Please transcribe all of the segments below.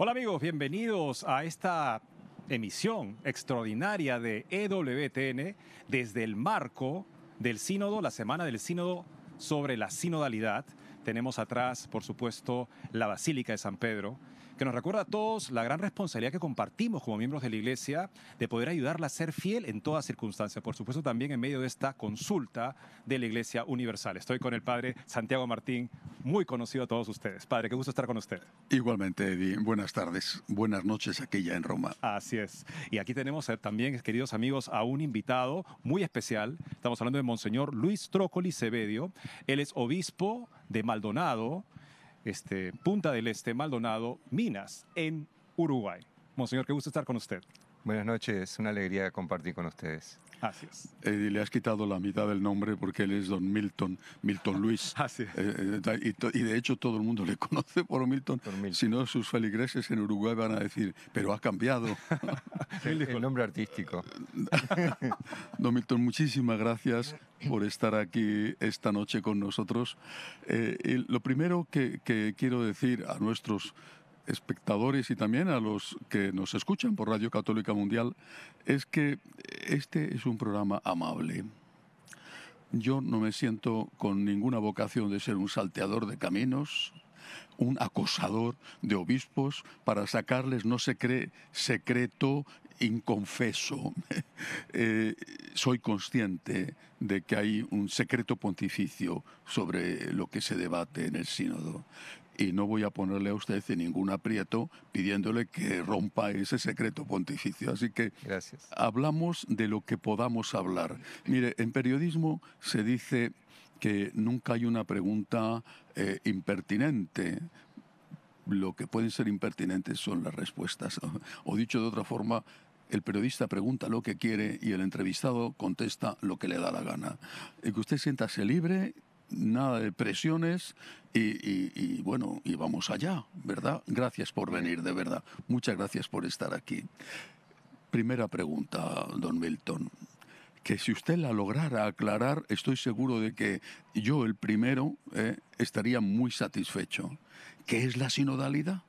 Hola amigos, bienvenidos a esta emisión extraordinaria de EWTN desde el marco del sínodo, la semana del sínodo sobre la sinodalidad. Tenemos atrás, por supuesto, la Basílica de San Pedro que nos recuerda a todos la gran responsabilidad que compartimos como miembros de la Iglesia de poder ayudarla a ser fiel en toda circunstancia, por supuesto también en medio de esta consulta de la Iglesia Universal. Estoy con el Padre Santiago Martín, muy conocido a todos ustedes. Padre, qué gusto estar con usted. Igualmente, Eddie, buenas tardes, buenas noches aquella en Roma. Así es. Y aquí tenemos eh, también, queridos amigos, a un invitado muy especial. Estamos hablando de Monseñor Luis Trócoli Cebedio. Él es obispo de Maldonado, este, Punta del Este, Maldonado, Minas, en Uruguay. Monseñor, qué gusto estar con usted. Buenas noches, una alegría compartir con ustedes. Gracias. Eh, le has quitado la mitad del nombre porque él es don Milton, Milton ah, Luis. Así es. Eh, eh, y, de hecho todo el mundo le conoce por Milton. Por Si no, sus feligreses en Uruguay van a decir, pero ha cambiado. el, nombre artístico. don Milton, muchísimas gracias por estar aquí esta noche con nosotros. Eh, lo primero que, que quiero decir a nuestros espectadores y también a los que nos escuchan por Radio Católica Mundial es que este es un programa amable. Yo no me siento con ninguna vocación de ser un salteador de caminos, un acosador de obispos para sacarles no se cree secreto inconfeso. Eh, soy consciente de que hay un secreto pontificio sobre lo que se debate en el sínodo y no voy a ponerle a usted en ningún aprieto pidiéndole que rompa ese secreto pontificio. Así que hablamos de lo que podamos hablar. Mire, en periodismo se dice que nunca hay una pregunta eh, impertinente. Lo que pueden ser impertinentes son las respuestas. O dicho de otra forma, el periodista pregunta lo que quiere y el entrevistado contesta lo que le da la gana. Y que usted siéntase libre nada de presiones y, bueno, y vamos allá, ¿verdad? Gracias por venir, de verdad. Muchas gracias por estar aquí. Primera pregunta, don Milton. Que si usted la lograra aclarar, estoy seguro de que yo, el primero, eh, estaría muy satisfecho. ¿Qué es la sinodalidad?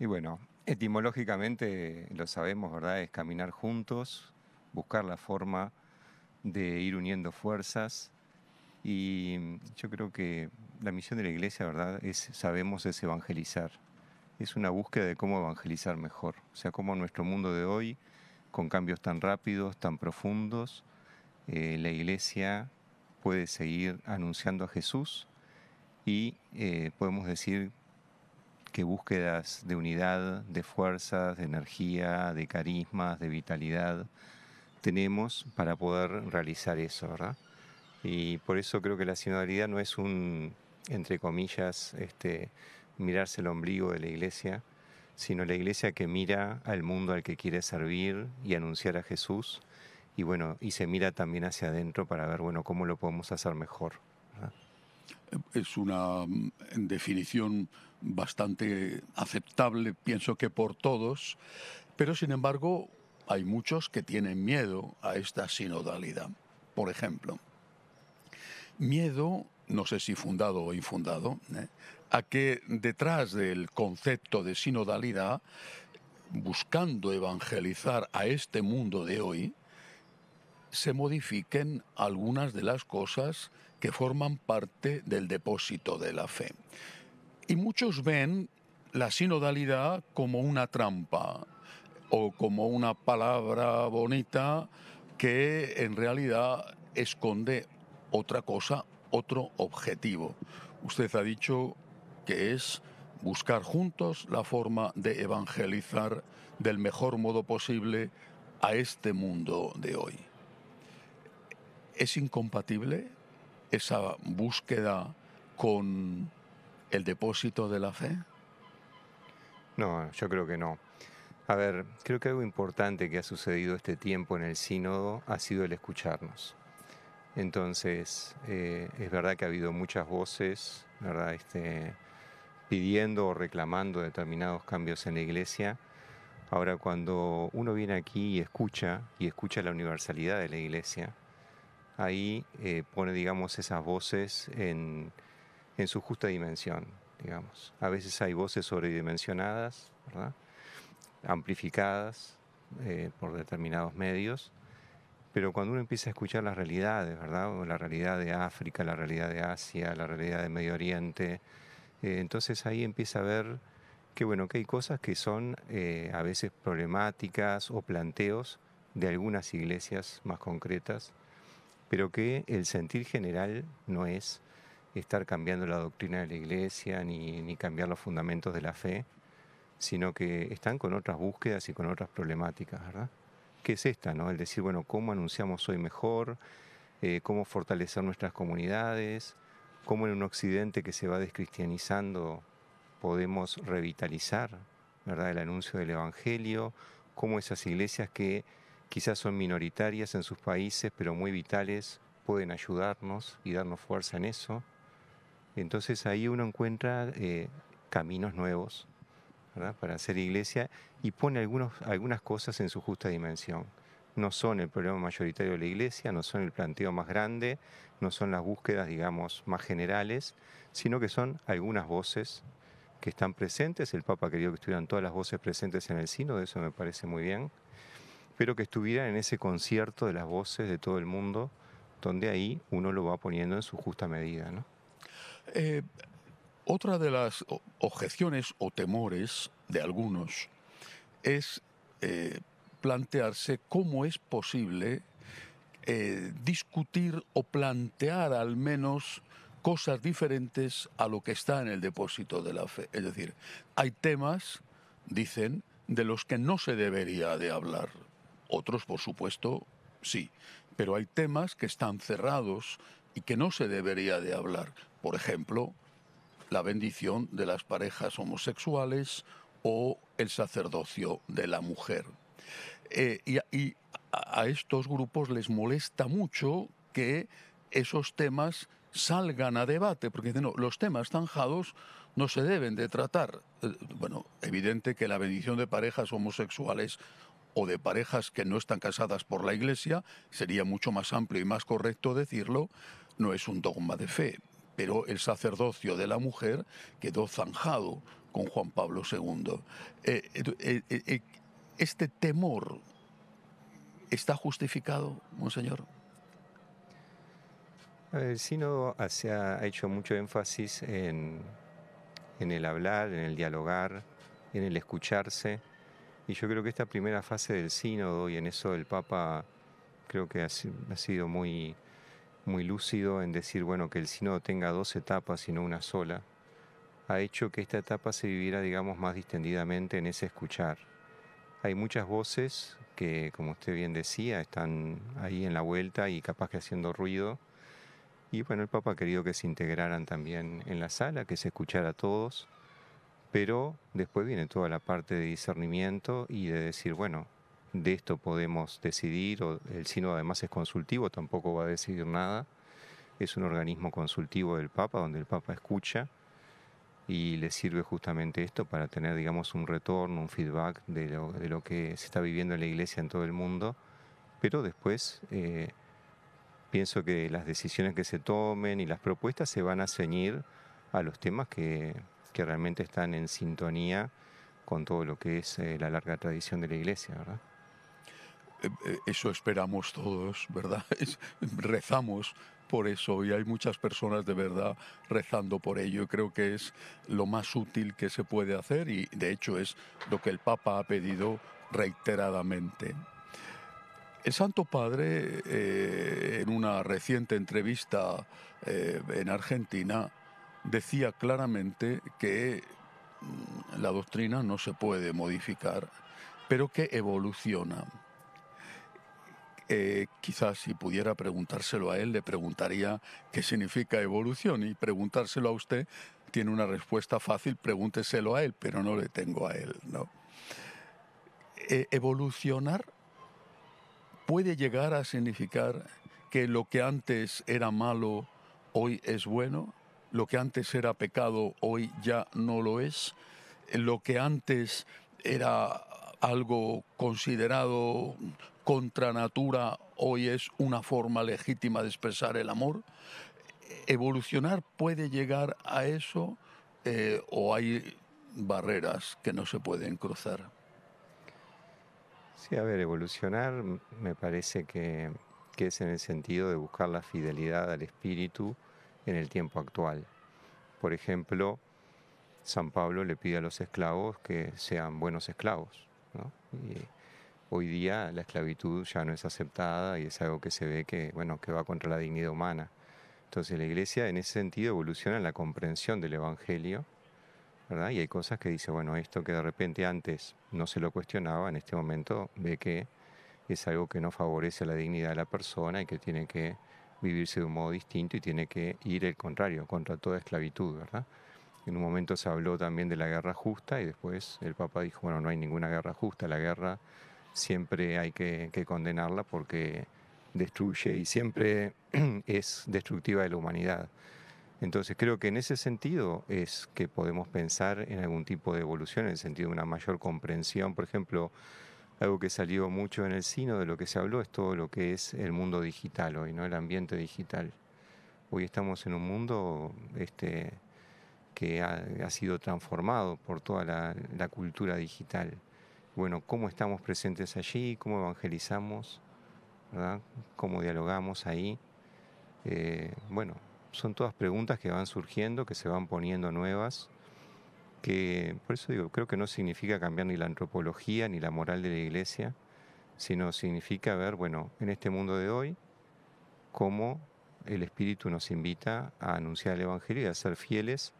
Y bueno, etimológicamente lo sabemos, ¿verdad? Es caminar juntos, buscar la forma de ir uniendo fuerzas y mm, yo creo que la misión de la iglesia, ¿verdad? Es, sabemos, es evangelizar. Es una búsqueda de cómo evangelizar mejor. O sea, cómo en nuestro mundo de hoy, con cambios tan rápidos, tan profundos, eh, la iglesia puede seguir anunciando a Jesús y eh, podemos decir que búsquedas de unidad, de fuerzas, de energía, de carismas, de vitalidad tenemos para poder realizar eso, ¿verdad? Y por eso creo que la sinodalidad no es un, entre comillas, este, mirarse el ombligo de la iglesia, sino la iglesia que mira al mundo al que quiere servir y anunciar a Jesús, y bueno, y se mira también hacia adentro para ver, bueno, cómo lo podemos hacer mejor. Es una mm, definición bastante aceptable, pienso que por todos, pero sin embargo hay muchos que tienen miedo a esta sinodalidad, por ejemplo. Miedo, no sé si fundado o infundado, ¿eh? a que detrás del concepto de sinodalidad, buscando evangelizar a este mundo de hoy, se modifiquen algunas de las cosas que forman parte del depósito de la fe. Y muchos ven la sinodalidad como una trampa o como una palabra bonita que en realidad esconde otra cosa, otro objetivo. Usted ha dicho que es buscar juntos la forma de evangelizar del mejor modo posible a este mundo de hoy. ¿Es incompatible esa búsqueda con el depósito de la fe? No, yo creo que no. A ver, creo que algo importante que ha sucedido este tiempo en el sínodo ha sido el escucharnos. Entonces, eh, es verdad que ha habido muchas voces, ¿verdad? Este, pidiendo o reclamando determinados cambios en la iglesia. Ahora, cuando uno viene aquí y escucha, y escucha la universalidad de la iglesia, ahí eh, pone, digamos, esas voces en, su justa dimensión, digamos. A veces hay voces sobredimensionadas, amplificadas eh, por determinados medios, pero cuando uno empieza a escuchar las realidades, ¿verdad? la realidad de África, la realidad de Asia, la realidad de Medio Oriente, eh, entonces ahí empieza a ver que, bueno, que hay cosas que son eh, a veces problemáticas o planteos de algunas iglesias más concretas, pero que el sentir general no es estar cambiando la doctrina de la iglesia ni, ni cambiar los fundamentos de la fe, sino que están con otras búsquedas y con otras problemáticas, ¿verdad? que es esta, ¿no? El decir, bueno, ¿cómo anunciamos hoy mejor? Eh, ¿Cómo fortalecer nuestras comunidades? ¿Cómo en un occidente que se va descristianizando podemos revitalizar, ¿verdad? El anuncio del Evangelio, cómo esas iglesias que quizás son minoritarias en sus países, pero muy vitales, pueden ayudarnos y darnos fuerza en eso. Entonces ahí uno encuentra eh, caminos nuevos para hacer iglesia y pone algunos, algunas cosas en su justa dimensión. No son el problema mayoritario de la iglesia, no son el planteo más grande, no son las búsquedas, digamos, más generales, sino que son algunas voces que están presentes. El Papa quería que estuvieran todas las voces presentes en el Sino, de eso me parece muy bien, pero que estuvieran en ese concierto de las voces de todo el mundo, donde ahí uno lo va poniendo en su justa medida. ¿no? Eh, otra de las objeciones o temores de algunos es eh, plantearse cómo es posible eh, discutir o plantear al menos cosas diferentes a lo que está en el depósito de la fe. Es decir, hay temas, dicen, de los que no se debería de hablar. Otros, por supuesto, sí. Pero hay temas que están cerrados y que no se debería de hablar. Por ejemplo, la bendición de las parejas homosexuales o el sacerdocio de la mujer. Eh, y, a estos grupos les molesta mucho que esos temas salgan a debate, porque dicen, no, los temas zanjados no se deben de tratar. Eh, bueno, evidente que la bendición de parejas homosexuales o de parejas que no están casadas por la Iglesia, sería mucho más amplio y más correcto decirlo, no es un dogma de fe, pero el sacerdocio de la mujer quedó zanjado con Juan Pablo II. Eh, eh, eh, ¿Este temor está justificado, monseñor? El sínodo ah, ha hecho mucho énfasis en el hablar, en el dialogar, en el escucharse. Y yo creo que esta primera fase del sínodo, y en eso el Papa creo que ha, sido muy muy lúcido en decir, bueno, que el sínodo tenga dos etapas y no una sola, ha hecho que esta etapa se viviera, digamos, más distendidamente en ese escuchar. Hay muchas voces que, como usted bien decía, están ahí en la vuelta y capaz que haciendo ruido. Y bueno, el Papa ha querido que se integraran también en la sala, que se escuchara a todos, pero después viene toda la parte de discernimiento y de decir, bueno, de esto podemos decidir, o el Sino además es consultivo, tampoco va a decidir nada. Es un organismo consultivo del Papa, donde el Papa escucha y le sirve justamente esto para tener, digamos, un retorno, un feedback de lo, de lo que se está viviendo en la iglesia en todo el mundo. Pero después eh, pienso que las decisiones que se tomen y las propuestas se van a ceñir a los temas que, realmente están en sintonía con todo lo que es eh, la larga tradición de la iglesia, ¿verdad? Eh, eh, eso esperamos todos, ¿verdad? Rezamos por eso y hay muchas personas de verdad rezando por ello. Creo que es lo más útil que se puede hacer y de hecho es lo que el Papa ha pedido reiteradamente. El Santo Padre, eh, en una reciente entrevista en Argentina, decía claramente que mm, la doctrina no se puede modificar, pero que evoluciona eh, quizás si pudiera preguntárselo a él, le preguntaría qué significa evolución y preguntárselo a usted tiene una respuesta fácil, pregúnteselo a él, pero no le tengo a él. ¿no? Eh, evolucionar puede llegar a significar que lo que antes era malo hoy es bueno, lo que antes era pecado hoy ya no lo es, lo que antes era algo considerado contra natura hoy es una forma legítima de expresar el amor. ¿Evolucionar puede llegar a eso eh, o hay barreras que no se pueden cruzar? Sí, a ver, evolucionar me parece que es en el sentido de buscar la fidelidad al espíritu en el tiempo actual. Por ejemplo, San Pablo le pide a los esclavos que sean buenos esclavos hoy día la esclavitud ya no es aceptada y es algo que se ve que, bueno, que va contra la dignidad humana. Entonces la iglesia en ese sentido evoluciona en la comprensión del Evangelio, ¿verdad? Y hay cosas que dice, bueno, esto que de repente antes no se lo cuestionaba, en este momento ve que es algo que no favorece la dignidad de la persona y que tiene que vivirse de un modo distinto y tiene que ir el contrario, contra toda esclavitud, ¿verdad? En un momento se habló también de la guerra justa y después el Papa dijo, bueno, no hay ninguna guerra justa, la guerra siempre hay que, condenarla porque destruye y siempre es destructiva de la humanidad. Entonces creo que en ese sentido es que podemos pensar en algún tipo de evolución, en el sentido de una mayor comprensión. Por ejemplo, algo que salió mucho en el sino de lo que se habló es todo lo que es el mundo digital hoy, ¿no? el ambiente digital. Hoy estamos en un mundo este, ha, sido transformado por toda la, cultura digital. Bueno, cómo estamos presentes allí, cómo evangelizamos, cómo dialogamos ahí. Eh, bueno, son todas preguntas que van surgiendo, que se van poniendo nuevas, que por eso digo, creo que no significa cambiar ni la antropología ni la moral de la iglesia, sino significa ver, bueno, en este mundo de hoy, cómo el Espíritu nos invita a anunciar el Evangelio y a ser fieles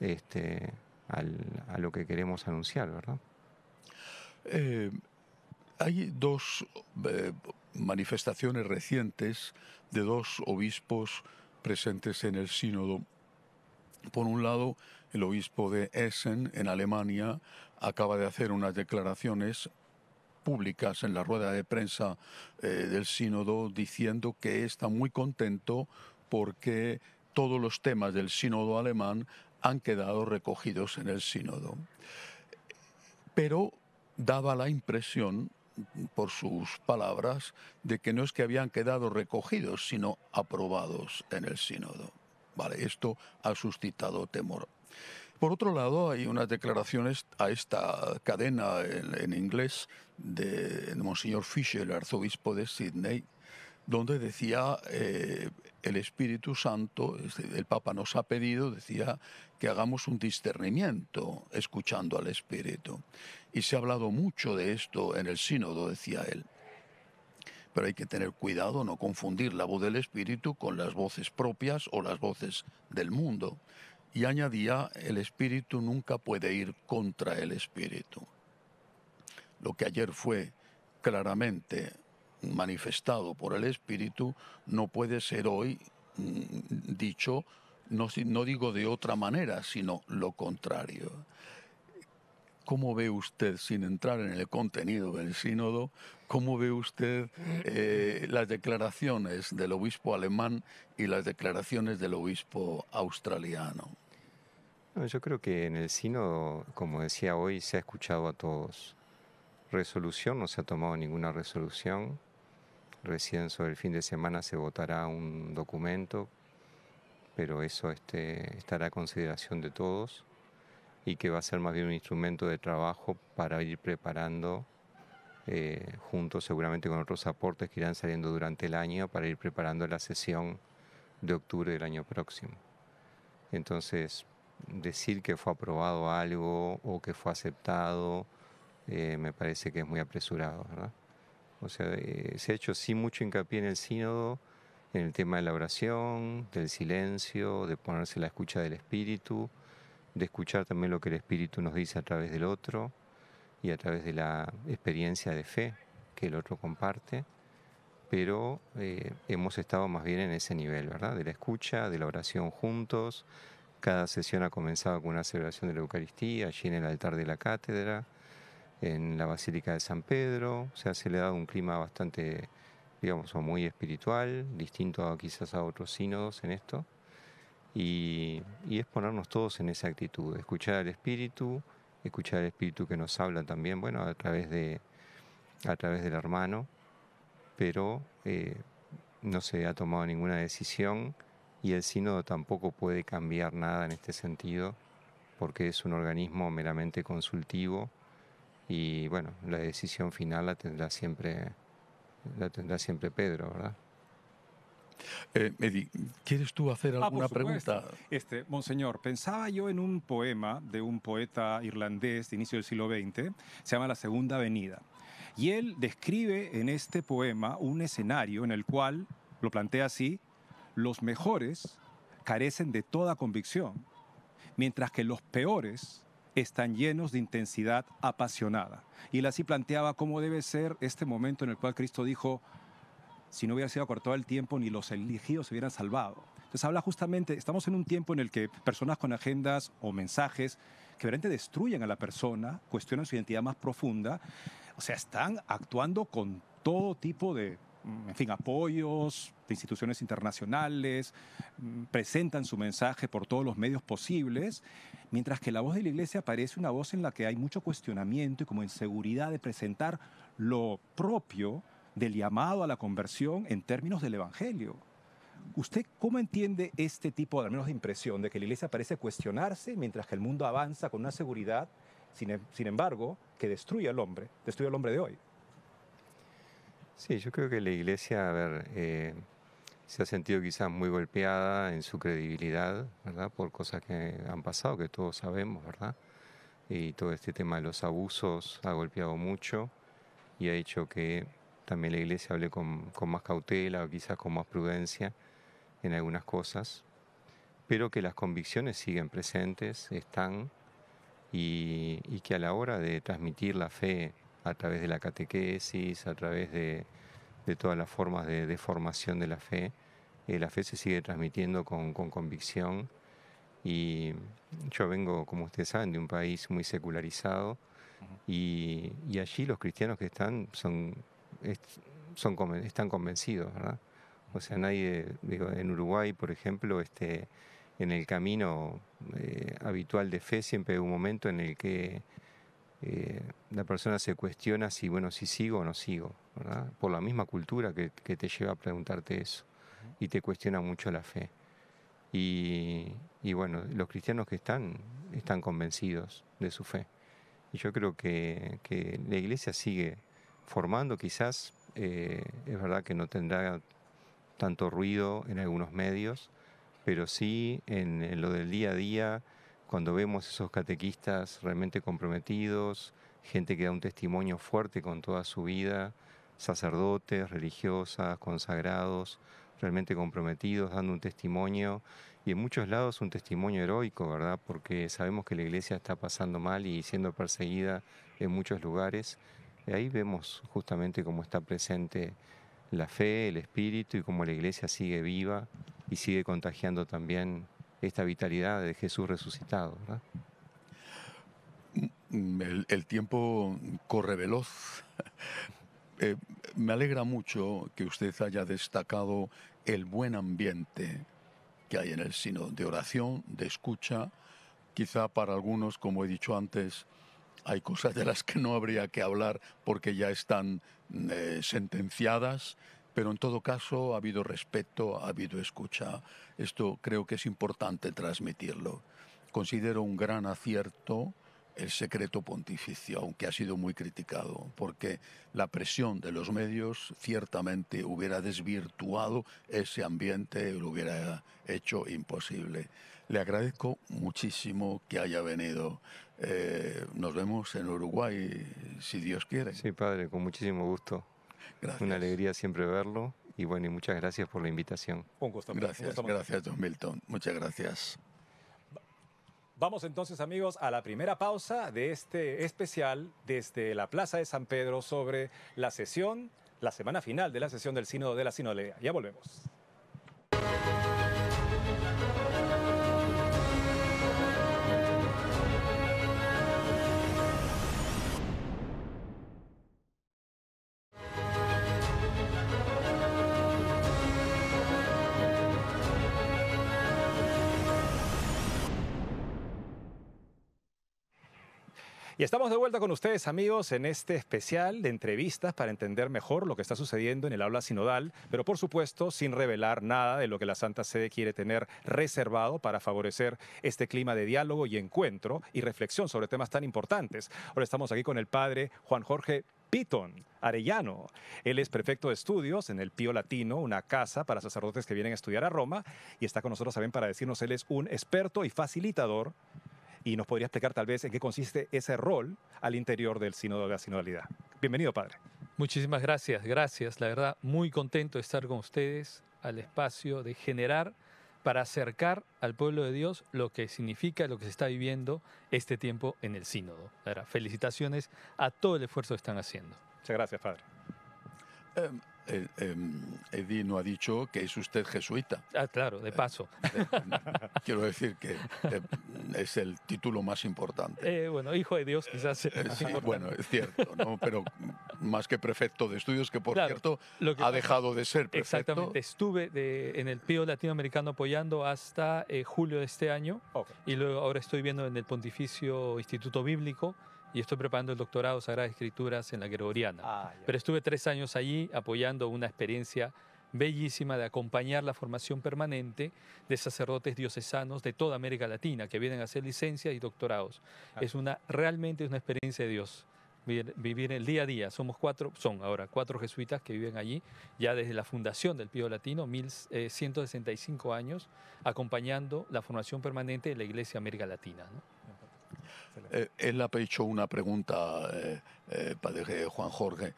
este, al, a lo que queremos anunciar, ¿verdad? Eh, hay dos eh, manifestaciones recientes de dos obispos presentes en el sínodo. Por un lado, el obispo de Essen, en Alemania, acaba de hacer unas declaraciones públicas en la rueda de prensa eh, del sínodo diciendo que está muy contento porque todos los temas del sínodo alemán han quedado recogidos en el sínodo. Pero daba la impresión por sus palabras, de que no es que habían quedado recogidos, sino aprobados en el sínodo. Vale, esto ha suscitado temor. Por otro lado, hay unas declaraciones a esta cadena en, inglés de Monseñor Fisher, el arzobispo de Sydney, donde decía, eh, el Espíritu Santo, el Papa nos ha pedido, decía, que hagamos un discernimiento escuchando al Espíritu. Y se ha hablado mucho de esto en el sínodo, decía él. Pero hay que tener cuidado, no confundir la voz del Espíritu con las voces propias o las voces del mundo. Y añadía, el Espíritu nunca puede ir contra el Espíritu. Lo que ayer fue claramente manifestado por el Espíritu no puede ser hoy mm, dicho, no, no digo de otra manera, sino lo contrario. ¿Cómo ve usted, sin entrar en el contenido del sínodo, cómo ve usted eh, las declaraciones del obispo alemán y las declaraciones del obispo australiano? Yo creo que en el sínodo, como decía hoy, se ha escuchado a todos. Resolución, no se ha tomado ninguna resolución. Recién sobre el fin de semana se votará un documento, pero eso este, estará a consideración de todos y que va a ser más bien un instrumento de trabajo para ir preparando eh, junto seguramente con otros aportes que irán saliendo durante el año para ir preparando la sesión de octubre del año próximo. Entonces, decir que fue aprobado algo o que fue aceptado eh, me parece que es muy apresurado, ¿verdad? O sea, eh, se ha hecho sí mucho hincapié en el sínodo, en el tema de la oración, del silencio, de ponerse la escucha del espíritu, de escuchar también lo que el espíritu nos dice a través del otro y a través de la experiencia de fe que el otro comparte, pero eh, hemos estado más bien en ese nivel, ¿verdad? De la escucha, de la oración juntos, cada sesión ha comenzado con una celebración de la Eucaristía, allí en el altar de la cátedra, en la Basílica de San Pedro, o sea, se le ha dado un clima bastante, digamos, muy espiritual, distinto a, quizás a otros sínodos en esto, y, es ponernos todos en esa actitud, escuchar al Espíritu, escuchar al Espíritu que nos habla también, bueno, a través, de, a través del hermano, pero eh, no se ha tomado ninguna decisión y el sínodo tampoco puede cambiar nada en este sentido, porque es un organismo meramente consultivo, y bueno, la decisión final la tendrá siempre, la tendrá siempre Pedro, ¿verdad? Eh, ¿quieres tú hacer ah, alguna pregunta? Este, monseñor, pensaba yo en un poema de un poeta irlandés de inicio del siglo XX, se llama La Segunda Avenida. Y él describe en este poema un escenario en el cual, lo plantea así, los mejores carecen de toda convicción, mientras que los peores están llenos de intensidad apasionada. Y él así planteaba cómo debe ser este momento en el cual Cristo dijo, si no hubiera sido acortado el tiempo, ni los elegidos se hubieran salvado. Entonces habla justamente, estamos en un tiempo en el que personas con agendas o mensajes que realmente destruyen a la persona, cuestionan su identidad más profunda, o sea, están actuando con todo tipo de en fin, apoyos de instituciones internacionales, mm, presentan su mensaje por todos los medios posibles, mientras que la voz de la iglesia parece una voz en la que hay mucho cuestionamiento y como inseguridad de presentar lo propio del llamado a la conversión en términos del Evangelio. ¿Usted cómo entiende este tipo, de, al menos de impresión, de que la iglesia parece cuestionarse mientras que el mundo avanza con una seguridad, sin em, embargo, que destruye al hombre, destruye al hombre de hoy? Sí, yo creo que la iglesia, a ver, eh, se ha sentido quizás muy golpeada en su credibilidad, ¿verdad? Por cosas que han pasado, que todos sabemos, ¿verdad? Y todo este tema de los abusos ha golpeado mucho y ha hecho que también la iglesia hable con, más cautela o quizás con más prudencia en algunas cosas, pero que las convicciones siguen presentes, están, y que a la hora de transmitir la fe a través de la catequesis, a través de, todas las formas de, formación de la fe. Eh, la fe se sigue transmitiendo con, con, convicción y yo vengo, como ustedes saben, de un país muy secularizado y, allí los cristianos que están son, son, están convencidos, ¿verdad? O sea, nadie, digo, en Uruguay, por ejemplo, este, en el camino eh, habitual de fe siempre hay un momento en el que eh, la persona se cuestiona si, bueno, si sigo o no sigo, ¿verdad? Por la misma cultura que, te lleva a preguntarte eso y te cuestiona mucho la fe. Y, y, bueno, los cristianos que están, están convencidos de su fe. Y yo creo que, que la iglesia sigue formando, quizás eh, es verdad que no tendrá tanto ruido en algunos medios, pero sí en lo del día a día, cuando vemos esos catequistas realmente comprometidos, gente que da un testimonio fuerte con toda su vida, sacerdotes, religiosas, consagrados, realmente comprometidos, dando un testimonio y en muchos lados un testimonio heroico, ¿verdad? Porque sabemos que la iglesia está pasando mal y siendo perseguida en muchos lugares. Y ahí vemos justamente cómo está presente la fe, el espíritu y cómo la iglesia sigue viva y sigue contagiando también esta vitalidad de Jesús resucitado. Mm, el, tiempo corre veloz. Eh, me alegra mucho que usted haya destacado el buen ambiente que hay en el sino de oración, de escucha. Quizá para algunos, como he dicho antes, hay cosas de las que no habría que hablar porque ya están mm, eh, sentenciadas pero en todo caso ha habido respeto, ha habido escucha. Esto creo que es importante transmitirlo. Considero un gran acierto el secreto pontificio, aunque ha sido muy criticado, porque la presión de los medios ciertamente hubiera desvirtuado ese ambiente, lo hubiera hecho imposible. Le agradezco muchísimo que haya venido. Eh, nos vemos en Uruguay, si Dios quiere. Sí, padre, con muchísimo gusto. Una alegría siempre verlo. Y bueno, y muchas gracias por la invitación. Un gusto. Gracias, gracias, don Milton. Muchas gracias. Vamos entonces, amigos, a la primera pausa de este especial desde la Plaza de San Pedro sobre la sesión, la semana final de la sesión del Sínodo de la Sinolea. Ya volvemos. Y estamos de vuelta con ustedes, amigos, en este especial de entrevistas para entender mejor lo que está sucediendo en el aula sinodal, pero por supuesto sin revelar nada de lo que la Santa Sede quiere tener reservado para favorecer este clima de diálogo y encuentro y reflexión sobre temas tan importantes. Ahora estamos aquí con el padre Juan Jorge Piton Arellano. Él es prefecto de estudios en el Pío Latino, una casa para sacerdotes que vienen a estudiar a Roma, y está con nosotros también para decirnos, él es un experto y facilitador y nos podría explicar tal vez en qué consiste ese rol al interior del Sínodo de la Sinodalidad. Bienvenido, padre. Muchísimas gracias, gracias. La verdad, muy contento de estar con ustedes al espacio de generar para acercar al pueblo de Dios lo que significa, lo que se está viviendo este tiempo en el sínodo. La felicitaciones a todo el esfuerzo que están haciendo. Muchas gracias, padre. Em, eh, em, Eddie no ha dicho que es usted jesuita. Ah, claro, de eh, paso. quiero decir que eh, es el título más importante. Eh, bueno, hijo de Dios quizás. Sí, bueno, es cierto, ¿no? pero más que prefecto de estudios, que por cierto ha dejado de ser prefecto. Exactamente, estuve en el Pío Latinoamericano apoyando hasta julio de este año y luego ahora estoy viendo en el Pontificio Instituto Bíblico y estoy preparando el doctorado de Escrituras en la Gregoriana. Ah, Pero estuve tres años allí apoyando una experiencia bellísima de acompañar la formación permanente de sacerdotes diocesanos de toda América Latina que vienen a hacer licencias y doctorados. Es una realmente una experiencia de Dios. Vivir, el día a día. Somos cuatro, son ahora cuatro jesuitas que viven allí, ya desde la fundación del Pío Latino, 1165 eh, años, acompañando la formación permanente de la Iglesia América Latina. Eh, él ha hecho una pregunta, eh, eh, padre Juan Jorge.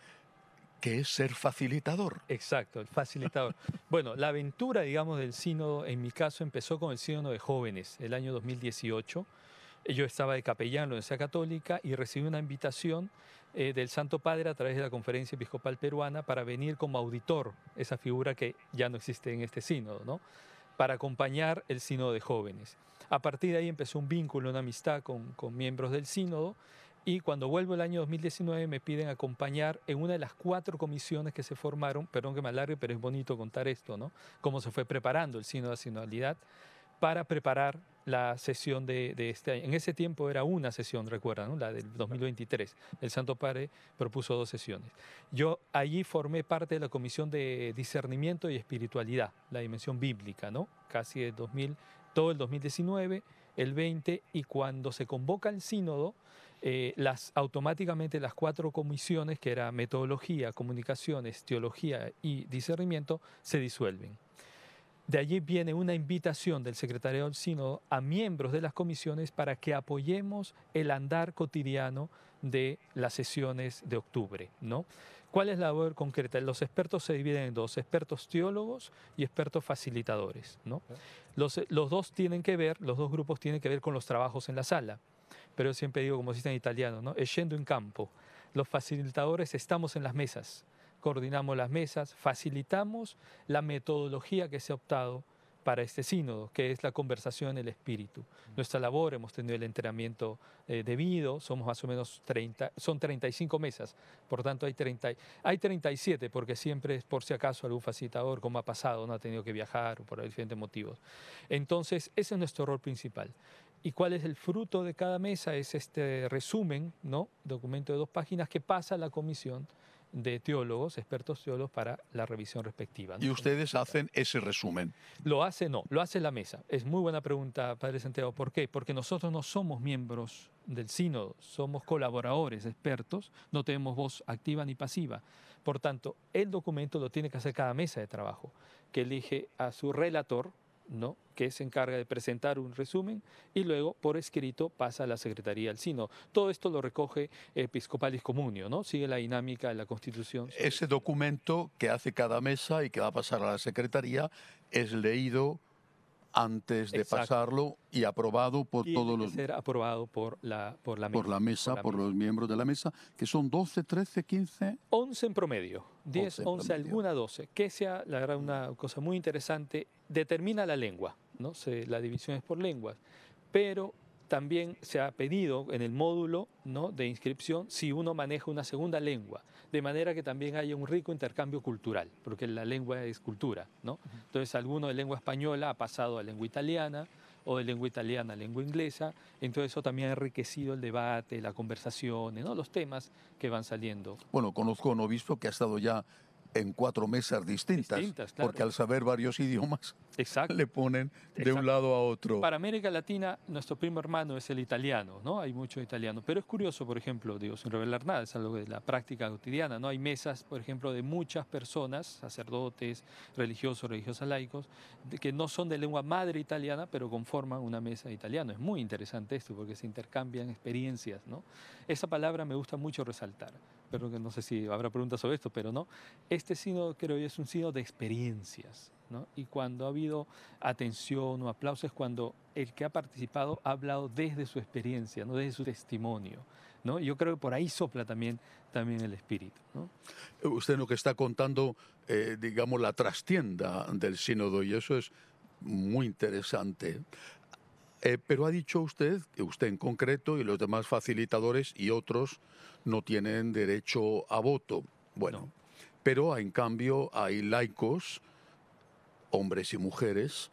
¿Qué es ser facilitador? Exacto, el facilitador. bueno, la aventura, digamos, del sínodo, en mi caso, empezó con el sínodo de jóvenes, el año 2018. Yo estaba de capellán en la Universidad Católica y recibí una invitación del Santo Padre a través de la Conferencia Episcopal Peruana para venir como auditor, esa figura que ya no existe en este sínodo, ¿no? para acompañar el sínodo de jóvenes. A partir de ahí empezó un vínculo, una amistad con, con miembros del sínodo y cuando vuelvo el año 2019 me piden acompañar en una de las cuatro comisiones que se formaron, perdón que me alargue, pero es bonito contar esto, ¿no? Cómo se fue preparando el sínodo de sinodalidad para preparar la sesión de, este año. En ese tiempo era una sesión, recuerdan, ¿no? la del 2023. El Santo Padre propuso dos sesiones. Yo allí formé parte de la Comisión de Discernimiento y Espiritualidad, la dimensión bíblica, ¿no? Casi de 2000, todo el 2019, el 20, y cuando se convoca el sínodo, eh, las, automáticamente las cuatro comisiones, que era metodología, comunicaciones, teología y discernimiento, se disuelven. De allí viene una invitación del secretario del sínodo a miembros de las comisiones para que apoyemos el andar cotidiano de las sesiones de octubre, ¿no? ¿Cuál es la labor concreta? Los expertos se dividen en dos, expertos teólogos y expertos facilitadores. ¿no? Los, dos tienen que ver, los dos grupos tienen que ver con los trabajos en la sala. Pero yo siempre digo, como dicen dice en italiano, ¿no? yendo en campo. Los facilitadores estamos en las mesas, coordinamos las mesas, facilitamos la metodología que se ha optado, para este sínodo, que es la conversación el Espíritu. Mm. Nuestra labor, hemos tenido el entrenamiento eh, debido, somos más o menos 30, son 35 mesas, por tanto hay, 30, hay 37, porque siempre es por si acaso algún facilitador, como ha pasado, no ha tenido que viajar por diferentes motivos. Entonces, ese es nuestro rol principal. ¿Y cuál es el fruto de cada mesa? Es este resumen, ¿no? Documento de dos páginas que pasa a la comisión de teólogos, expertos teólogos, para la revisión respectiva. ¿Y ustedes hacen ese resumen? Lo hace, no, lo hace la mesa. Es muy buena pregunta, Padre Santiago. ¿Por qué? Porque nosotros no somos miembros del sínodo, somos colaboradores, expertos, no tenemos voz activa ni pasiva. Por tanto, el documento lo tiene que hacer cada mesa de trabajo, que elige a su relator, ¿no? que se encarga de presentar un resumen y luego por escrito pasa a la Secretaría del Sino. Todo esto lo recoge Episcopalis Comunio, ¿no? Sigue la dinámica de la Constitución. Ese documento que hace cada mesa y que va a pasar a la Secretaría es leído antes de pasarlo y aprobado por todos los... ser aprobado por la, por la mesa. Por la mesa, por, los miembros de la mesa, que son 12, 13, 15... 11 en promedio, 10, 11, alguna 12, que sea, la una cosa muy interesante, determina la lengua, ¿no? Se, la división es por lenguas, pero también se ha pedido en el módulo ¿no? de inscripción si uno maneja una segunda lengua, de manera que también haya un rico intercambio cultural, porque la lengua es cultura. ¿no? Entonces, alguno de lengua española ha pasado a lengua italiana, o de lengua italiana a lengua inglesa. Entonces eso también ha enriquecido el debate, la conversación, los temas que van saliendo. Bueno, conozco a un obispo que ha estado ya en cuatro mesas distintas, porque al saber varios idiomas le ponen de un lado a otro. Para América Latina, nuestro primo hermano es el italiano, ¿no? Hay muchos italianos. pero es curioso, por ejemplo, digo, sin revelar nada, es algo de la práctica cotidiana, ¿no? Hay mesas, por ejemplo, de muchas personas, sacerdotes, religiosos, religiosas laicos, que no son de lengua madre italiana, pero conforman una mesa italiana. Es muy interesante esto, porque se intercambian experiencias, ¿no? Esa palabra me gusta mucho resaltar pero no sé si habrá preguntas sobre esto, pero no, este sínodo creo yo es un sínodo de experiencias. Y cuando ha habido atención o aplausos es cuando el que ha participado ha hablado desde su experiencia, ¿no? desde su testimonio. ¿no? Yo creo que por ahí sopla también, también el espíritu. Usted lo que está contando, eh, digamos, la trastienda del sínodo, y eso es muy interesante. Eh, pero ha dicho usted, usted en concreto y los demás facilitadores y otros, no tienen derecho a voto. Bueno, pero en cambio hay laicos, hombres y mujeres,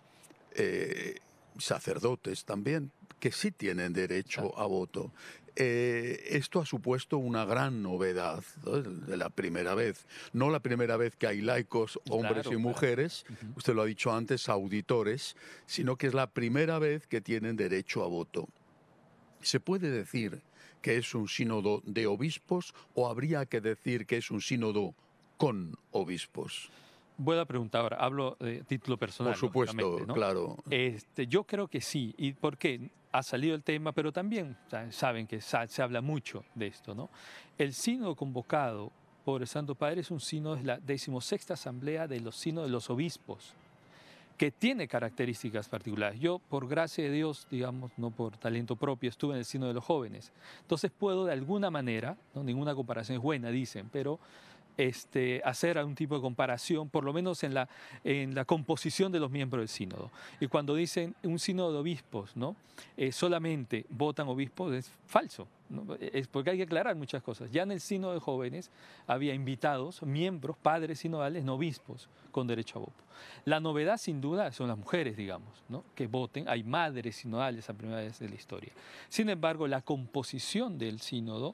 eh, sacerdotes también, que sí tienen derecho a voto. Eh, esto ha supuesto una gran novedad, de la primera vez. No la primera vez que hay laicos, hombres y mujeres, usted lo ha dicho antes, auditores, sino que es la primera vez que tienen derecho a voto. Se puede decir que es un sínodo de obispos o habría que decir que es un sínodo con obispos? Buena pregunta ahora, hablo de eh, título personal. Por supuesto, claro. Este, yo creo que sí, y por qué ha salido el tema, pero también saben que se habla mucho de esto, El sínodo convocado por el Santo Padre es un sínodo, de la decimosexta asamblea de los sínodos de los obispos que tiene características particulares. Yo, por gracia de Dios, digamos, no por talento propio, estuve en el sino de los jóvenes. Entonces puedo de alguna manera, ¿no? ninguna comparación es buena, dicen, pero este, hacer algún tipo de comparación, por lo menos en la, en la composición de los miembros del sínodo. Y cuando dicen un sínodo de obispos, ¿no? Eh, solamente votan obispos, es falso. Es porque hay que aclarar muchas cosas. Ya en el sínodo de jóvenes había invitados, miembros, padres sinodales, no obispos, con derecho a voto. La novedad, sin duda, son las mujeres, digamos, ¿no? que voten. Hay madres sinodales a primera vez en la historia. Sin embargo, la composición del sínodo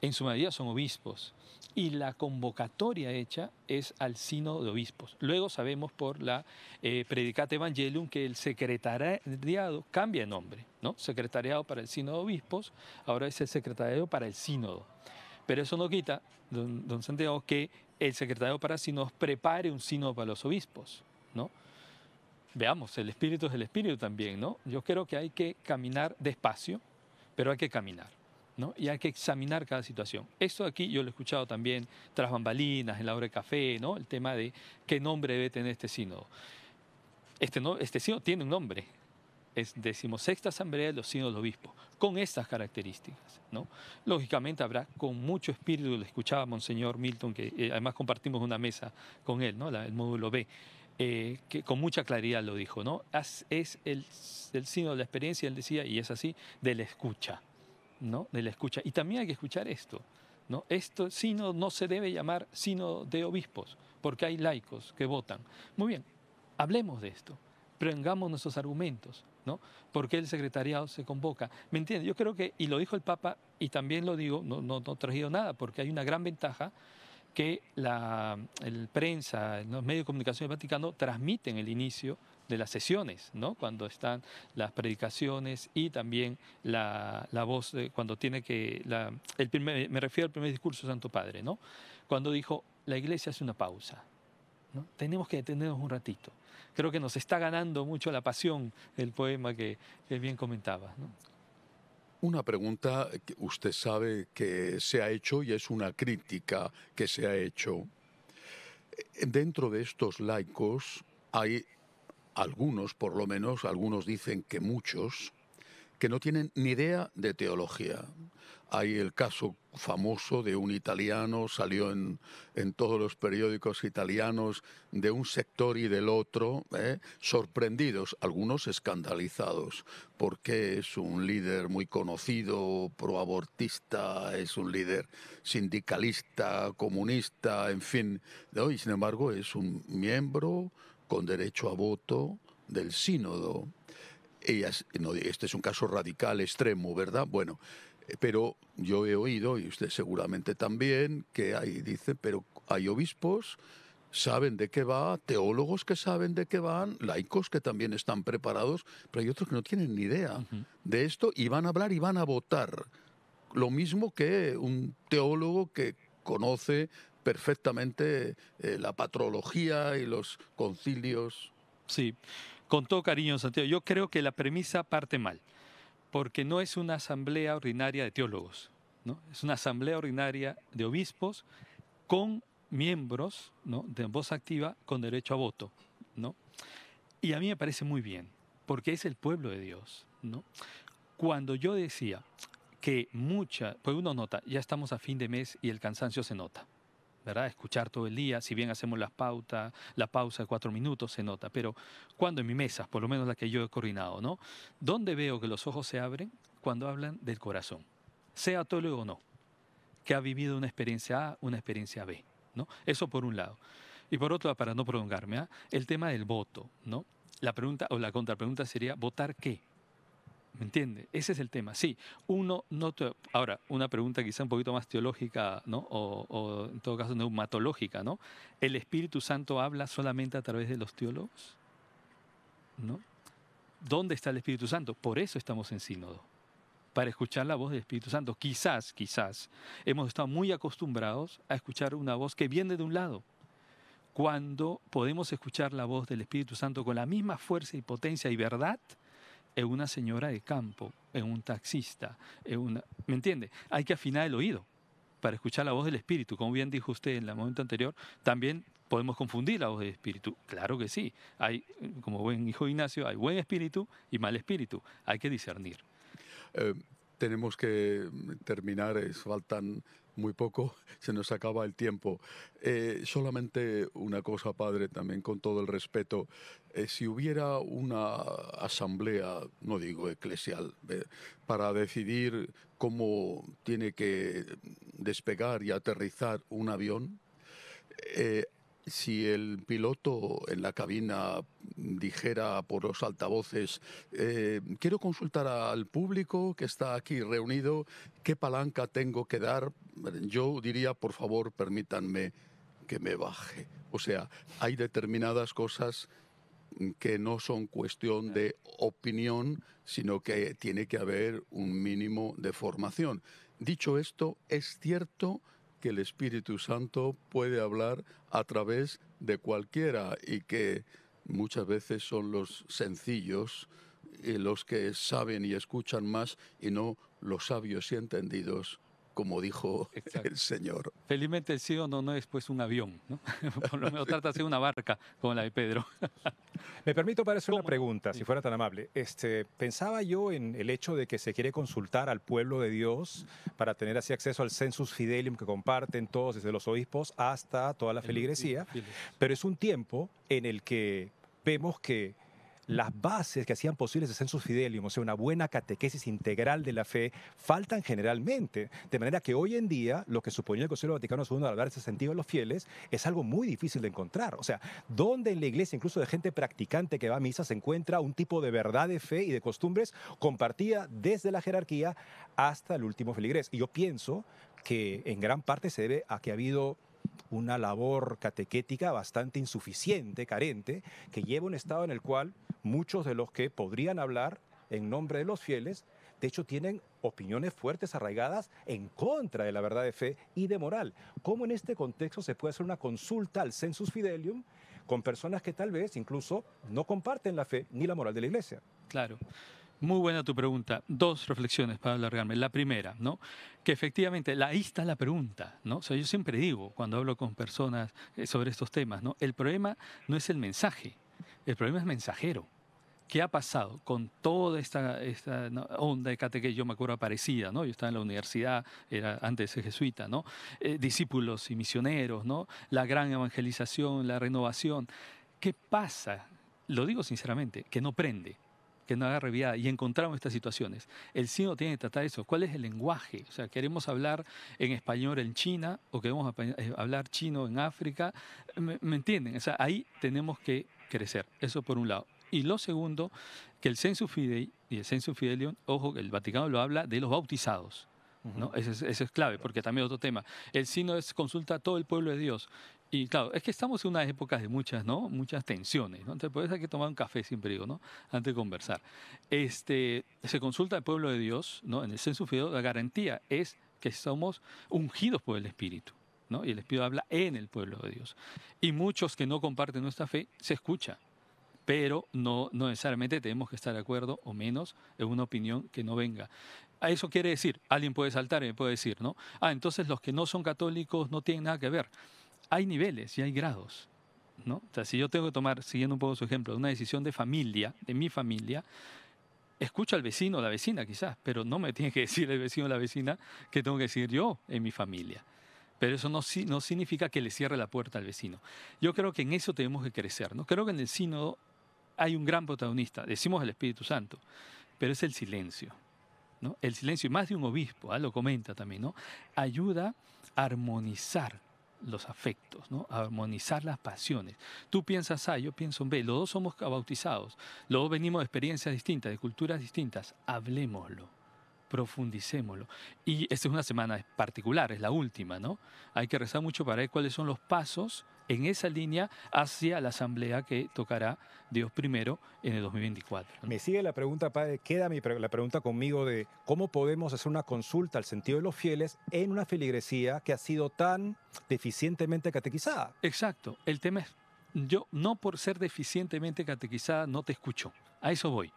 en su mayoría son obispos, y la convocatoria hecha es al sínodo de Obispos. Luego sabemos por la eh, Predicate Evangelium que el secretariado cambia de nombre, ¿no? Secretariado para el sínodo de Obispos, ahora es el secretariado para el Sínodo. Pero eso no quita, don, don Santiago, que el secretariado para sínodos prepare un sínodo para los obispos, ¿no? Veamos, el espíritu es el espíritu también, ¿no? Yo creo que hay que caminar despacio, pero hay que caminar y hay que examinar cada situación. Esto aquí yo lo he escuchado también tras bambalinas, en la hora de café, ¿no? el tema de qué nombre debe tener este sínodo. Este, no, este sínodo tiene un nombre, es decimosexta asamblea de los sínodos obispos, con estas características. ¿no? Lógicamente habrá con mucho espíritu, lo escuchaba Monseñor Milton, que eh, además compartimos una mesa con él, ¿no? el módulo B, eh, que con mucha claridad lo dijo, ¿no? es, el, el sínodo de la experiencia, él decía, y es así, de la escucha. ¿no? de la escucha. Y también hay que escuchar esto. ¿no? Esto sino no se debe llamar sino de obispos, porque hay laicos que votan. Muy bien, hablemos de esto, prengamos nuestros argumentos, ¿no? porque el secretariado se convoca? ¿Me entiendes? Yo creo que, y lo dijo el Papa, y también lo digo, no, no, no traído nada, porque hay una gran ventaja que la prensa, los medios de comunicación del Vaticano transmiten el inicio de las sesiones, ¿no? Cuando están las predicaciones y también la, voz, cuando tiene que, el me refiero al primer discurso de Santo Padre, ¿no? Cuando dijo, la iglesia hace una pausa, ¿no? Tenemos que detenernos un ratito. Creo que nos está ganando mucho la pasión el poema que, que bien comentaba, Una pregunta que usted sabe que se ha hecho y es una crítica que se ha hecho. Dentro de estos laicos hay algunos por lo menos, algunos dicen que muchos, que no tienen ni idea de teología. Hay el caso famoso de un italiano, salió en, en todos los periódicos italianos, de un sector y del otro, ¿eh? sorprendidos, algunos escandalizados, porque es un líder muy conocido, proabortista, es un líder sindicalista, comunista, en fin, y sin embargo es un miembro con derecho a voto del sínodo. Ellas, este es un caso radical, extremo, ¿verdad? Bueno, eh, pero yo he oído, y usted seguramente también, que hay, dice, pero hay obispos saben de qué va, teólogos que saben de qué van, laicos que también están preparados, pero hay otros que no tienen ni idea de esto y van a hablar y van a votar. Lo mismo que un teólogo que conoce perfectamente eh, la patrología y los concilios. Sí, con todo cariño, Santiago. Yo creo que la premisa parte mal, porque no es una asamblea ordinaria de teólogos, ¿no? es una asamblea ordinaria de obispos con miembros ¿no? de voz activa con derecho a voto. ¿no? Y a mí me parece muy bien, porque es el pueblo de Dios. ¿no? Cuando yo decía que mucha, pues uno nota, ya estamos a fin de mes y el cansancio se nota. Escuchar todo el día, si bien hacemos las pautas, la pausa de cuatro minutos se nota, pero cuando en mi mesa, por lo menos la que yo he coordinado, ¿no? ¿Dónde veo que los ojos se abren? Cuando hablan del corazón, sea teólogo o no, que ha vivido una experiencia A, una experiencia B, ¿no? Eso por un lado. Y por otro, para no prolongarme, ¿ah? el tema del voto, ¿no? La pregunta o la contrapregunta sería, ¿votar qué? ¿Me entiende? Ese es el tema. Sí, uno no... Ahora, una pregunta quizá un poquito más teológica, ¿no? O, en todo caso neumatológica, ¿no? ¿El Espíritu Santo habla solamente a través de los teólogos? ¿No? ¿Dónde está el Espíritu Santo? Por eso estamos en sínodo, para escuchar la voz del Espíritu Santo. Quizás, quizás, hemos estado muy acostumbrados a escuchar una voz que viene de un lado, cuando podemos escuchar la voz del Espíritu Santo con la misma fuerza y potencia y verdad es una señora de campo, es un taxista, es una... ¿Me entiende? Hay que afinar el oído para escuchar la voz del Espíritu. Como bien dijo usted en el momento anterior, también podemos confundir la voz del Espíritu. Claro que sí. Hay, como buen hijo Ignacio, hay buen Espíritu y mal Espíritu. Hay que discernir. Eh, tenemos que terminar, eh, faltan muy poco, se nos acaba el tiempo. Eh, solamente una cosa, padre, también con todo el respeto. Eh, si hubiera una asamblea, no digo eclesial, para decidir cómo tiene que despegar y aterrizar un avión, eh, si el piloto en la cabina dijera por los altavoces, eh, quiero consultar al público que está aquí reunido, ¿qué palanca tengo que dar? Yo diría, por favor, permítanme que me baje. O sea, hay determinadas cosas que no son cuestión de opinión, sino que tiene que haber un mínimo de formación. Dicho esto, es cierto que el Espíritu Santo puede hablar a través de cualquiera y que muchas veces son los sencillos eh, los que saben y escuchan más y no los sabios y entendidos como dijo el Señor. Felizmente el sí no, no es pues un avión, ¿no? por lo menos trata de ser una barca como la de Pedro. Me permito para hacer una pregunta, si fuera tan amable. Este, pensaba yo en el hecho de que se quiere consultar al pueblo de Dios para tener así acceso al census fidelium que comparten todos, desde los obispos hasta toda la feligresía, pero es un tiempo en el que vemos que las bases que hacían posibles ese census fidelium, o sea, una buena catequesis integral de la fe, faltan generalmente. De manera que hoy en día, lo que suponía el Concilio Vaticano II al dar ese sentido a los fieles, es algo muy difícil de encontrar. O sea, ¿dónde en la iglesia, incluso de gente practicante que va a misa, se encuentra un tipo de verdad de fe y de costumbres compartida desde la jerarquía hasta el último feligrés? Y yo pienso que en gran parte se debe a que ha habido una labor catequética bastante insuficiente, carente, que lleva un estado en el cual muchos de los que podrían hablar en nombre de los fieles, de hecho tienen opiniones fuertes arraigadas en contra de la verdad de fe y de moral. ¿Cómo en este contexto se puede hacer una consulta al census fidelium con personas que tal vez incluso no comparten la fe ni la moral de la Iglesia? Claro. Muy buena tu pregunta. Dos reflexiones para alargarme. La primera, ¿no? Que efectivamente, la, ahí está la pregunta, ¿no? yo siempre digo cuando hablo con personas eh, sobre estos temas, ¿no? El problema no es el mensaje, el problema es mensajero. ¿Qué ha pasado con toda esta, esta onda de catequesis? Yo me acuerdo parecida. ¿no? Yo estaba en la universidad, era antes de jesuita, ¿no? Eh, discípulos y misioneros, ¿no? La gran evangelización, la renovación. ¿Qué pasa? Lo digo sinceramente, que no prende que no haga Y encontramos estas situaciones. El sino tiene que tratar eso. ¿Cuál es el lenguaje? O sea, queremos hablar en español en China o queremos eh, hablar chino en África. ¿Me, entienden? O sea, ahí tenemos que crecer. Eso por un lado. Y lo segundo, que el census fidei y el census fidelio, ojo, el Vaticano lo habla de los bautizados. ¿no? Ese, es, clave, porque también otro tema. El sino es consulta a todo el pueblo de Dios. Y claro, es que estamos en unas épocas de muchas, ¿no? Muchas tensiones, ¿no? Entonces, por eso hay que tomar un café, siempre digo, ¿no? Antes de conversar. Este, se consulta al pueblo de Dios, ¿no? En el censo fiel, la garantía es que somos ungidos por el Espíritu, ¿no? Y el Espíritu habla en el pueblo de Dios. Y muchos que no comparten nuestra fe se escuchan, pero no, no necesariamente tenemos que estar de acuerdo o menos en una opinión que no venga. A eso quiere decir, alguien puede saltar y me puede decir, ¿no? Ah, entonces los que no son católicos no tienen nada que ver hay niveles y hay grados. ¿no? O sea, si yo tengo que tomar, siguiendo un poco su ejemplo, una decisión de familia, de mi familia, escucho al vecino o la vecina quizás, pero no me tiene que decir el vecino o la vecina que tengo que decir yo en mi familia. Pero eso no, no significa que le cierre la puerta al vecino. Yo creo que en eso tenemos que crecer. ¿no? Creo que en el sínodo hay un gran protagonista, decimos el Espíritu Santo, pero es el silencio. ¿no? El silencio, y más de un obispo, ¿ah? lo comenta también, ¿no? ayuda a armonizar los afectos, ¿no? armonizar las pasiones. Tú piensas A, yo pienso B, los dos somos bautizados, los dos venimos de experiencias distintas, de culturas distintas, hablemoslo, profundicémoslo. Y esta es una semana particular, es la última, ¿no? Hay que rezar mucho para ver cuáles son los pasos en esa línea hacia la asamblea que tocará Dios primero en el 2024. Me sigue la pregunta, padre, queda mi la pregunta conmigo de cómo podemos hacer una consulta al sentido de los fieles en una filigresía que ha sido tan deficientemente catequizada. Exacto, el tema es, yo no por ser deficientemente catequizada no te escucho, a eso voy.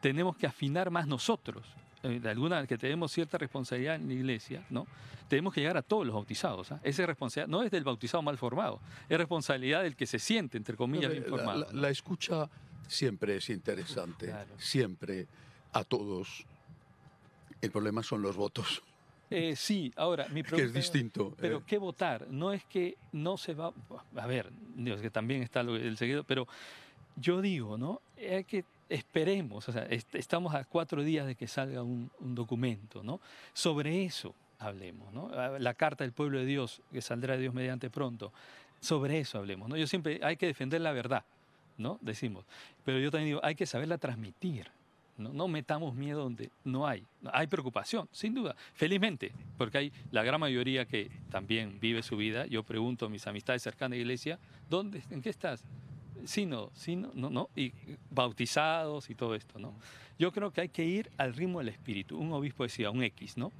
Tenemos que afinar más nosotros eh, de alguna que tenemos cierta responsabilidad en la iglesia, ¿no? Tenemos que llegar a todos los bautizados. ¿ah? Esa responsabilidad no es del bautizado mal formado, es responsabilidad del que se siente, entre comillas, bien formado. La, escucha siempre es interesante, siempre a todos. El problema son los votos. Eh, sí, ahora mi pregunta. es distinto. Eh. Pero ¿qué votar? No es que no se va. A ver, Dios, que también está el seguido, pero yo digo, ¿no? Hay que esperemos, estamos a cuatro días de que salga un, documento, ¿no? Sobre eso hablemos, ah, La carta del pueblo de Dios, que saldrá de Dios mediante pronto, sobre eso hablemos, ¿no? Yo siempre, hay que defender la verdad, ¿no? Decimos, pero yo también digo, hay que saberla transmitir, no, ¿no? metamos miedo donde no hay. Hay preocupación, sin duda, felizmente, porque hay la gran mayoría que también vive su vida. Yo pregunto a mis amistades cercanas la iglesia, ¿dónde, ¿en qué estás? no, sínodo no, no, y bautizados y todo esto, ¿no? Yo creo que hay que ir al ritmo del espíritu. Un obispo decía, un X, ¿no?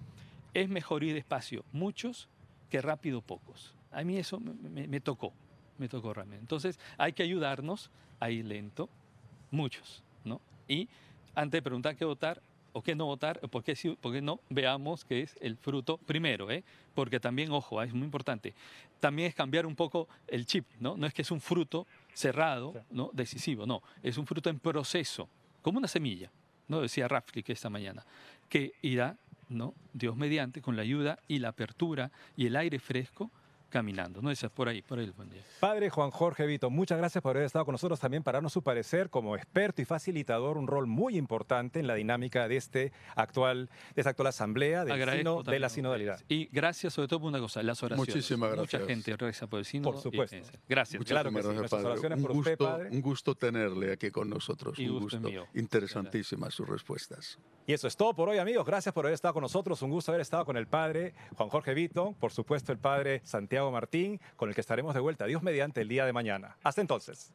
Es mejor ir despacio muchos que rápido pocos. A mí eso me, tocó, me tocó realmente. Entonces hay que ayudarnos a ir lento, muchos, ¿no? Y antes de preguntar qué votar, o qué no votar, por sí, por qué no, veamos qué es el fruto primero, ¿eh? porque también, ojo, ah, es muy importante, también es cambiar un poco el chip, ¿no? No es que es un fruto cerrado, ¿no? decisivo. No, es un fruto en proceso, como una semilla, ¿no? decía que esta mañana, que irá, ¿no? Dios mediante, con la ayuda y la apertura y el aire fresco caminando. No, por ahí, por ahí Padre Juan Jorge Vito, muchas gracias por haber estado con nosotros también para darnos su parecer como experto y facilitador, un rol muy importante en la dinámica de este actual, de esta actual asamblea del sino, de la sinodalidad. Y gracias sobre todo por una cosa, las oraciones. Muchísimas gracias. Mucha gente por el Por supuesto. gracias. claro sí. Oraciones un, por gusto, usted, padre. un gusto tenerle aquí con nosotros. un gusto. Interesantísimas sus respuestas. Y eso es todo por hoy, amigos. Gracias por haber estado con nosotros. Un gusto haber estado con el padre Juan Jorge Vito, por supuesto el padre Santiago Martín, con el que estaremos de vuelta, Dios mediante, el día de mañana. Hasta entonces.